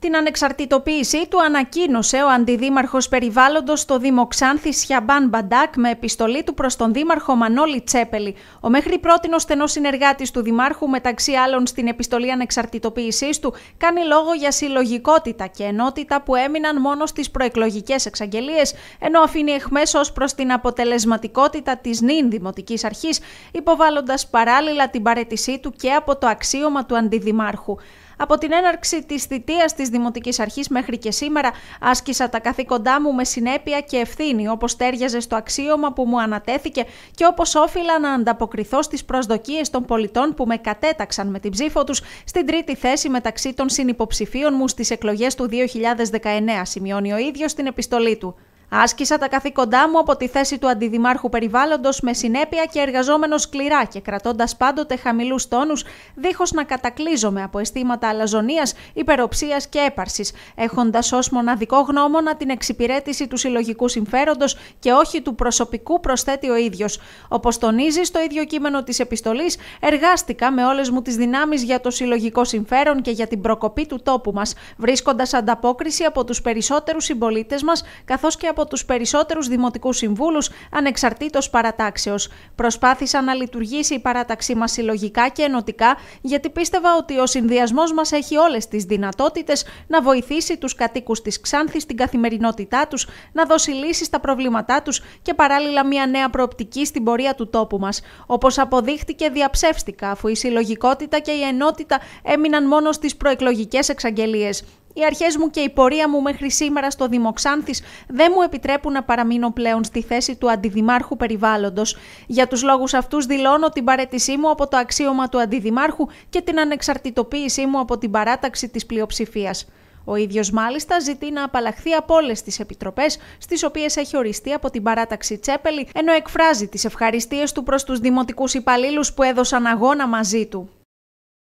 Την ανεξαρτητοποίησή του ανακοίνωσε ο Αντιδήμαρχος Περιβάλλοντος το Δήμο Σιαμπάν Σιαμπάν Μπαντάκ με επιστολή του προς τον Δήμαρχο Μανώλη Τσέπελη. Ο μέχρι πρώτην ο στενός συνεργάτης του Δημάρχου μεταξύ άλλων στην επιστολή ανεξαρτητοποίησής του κάνει λόγο για συλλογικότητα και ενότητα που έμειναν μόνο στις προεκλογικές εξαγγελίες ενώ αφήνει εχμές ως προς την αποτελεσματικότητα της νυν Δημοτικής Αρχής υποβάλλοντας παράλληλα την παρέτησή του και από το αξίωμα του Αντιδημάρχου. Από την έναρξη της θητείας της Δημοτικής Αρχής μέχρι και σήμερα, άσκησα τα καθήκοντά μου με συνέπεια και ευθύνη, όπως τέριαζε στο αξίωμα που μου ανατέθηκε και όπως όφιλα να ανταποκριθώ στις προσδοκίες των πολιτών που με κατέταξαν με την ψήφο τους στην τρίτη θέση μεταξύ των συνυποψηφίων μου στις εκλογές του 2019, σημειώνει ο ίδιος στην επιστολή του. Άσκησα τα καθήκοντά μου από τη θέση του αντιδημάρχου περιβάλλοντος με συνέπεια και εργαζόμενος σκληρά και κρατώντας πάντοτε χαμηλούς τόνους, δίχως να κατακλείζομαι από αισθήματα αλαζονίας, υπεροψίας και έπαρσης, έχοντας ως μοναδικό γνώμονα την εξυπηρέτηση του συλλογικού συμφέροντος και όχι του προσωπικού, προσθέτει ο ίδιος. Όπως τονίζεις στο ίδιο κείμενο της επιστολής, εργάστηκα με όλες μου τις δυνάμεις για το συλλογικό συμφέρον και για την προκοπή του τόπου μας, βρίσκοντας ανταπόκριση από τους περισσότερους συμπολίτες μας καθώς και από από τους περισσότερους δημοτικούς συμβούλους ανεξαρτήτως παρατάξεως. Προσπάθησα να λειτουργήσει η παράταξή μας συλλογικά και ενωτικά γιατί πίστευα ότι ο συνδυασμός μας έχει όλες τις δυνατότητες να βοηθήσει τους κατοίκους της Ξάνθης στην καθημερινότητά τους, να δώσει λύσεις στα προβλήματά τους και παράλληλα μια νέα προοπτική στην πορεία του τόπου μας. Όπως αποδείχτηκε διαψεύστηκα αφού η συλλογικότητα και η ενότητα έμειναν μόνο στις προεκλογικές εξαγγελίες. Οι αρχές μου και η πορεία μου μέχρι σήμερα στο Δημοξάνθης δεν μου επιτρέπουν να παραμείνω πλέον στη θέση του αντιδημάρχου περιβάλλοντος. Για τους λόγους αυτούς, δηλώνω την παρέτησή μου από το αξίωμα του αντιδημάρχου και την ανεξαρτητοποίησή μου από την παράταξη της πλειοψηφίας. Ο ίδιος μάλιστα ζητεί να απαλλαχθεί από όλες τις επιτροπές στις οποίες έχει οριστεί από την παράταξη Τσέπελη, ενώ εκφράζει τις ευχαριστίες του προς τους δημοτικούς υπαλλήλους που έδωσαν αγώνα μαζί του.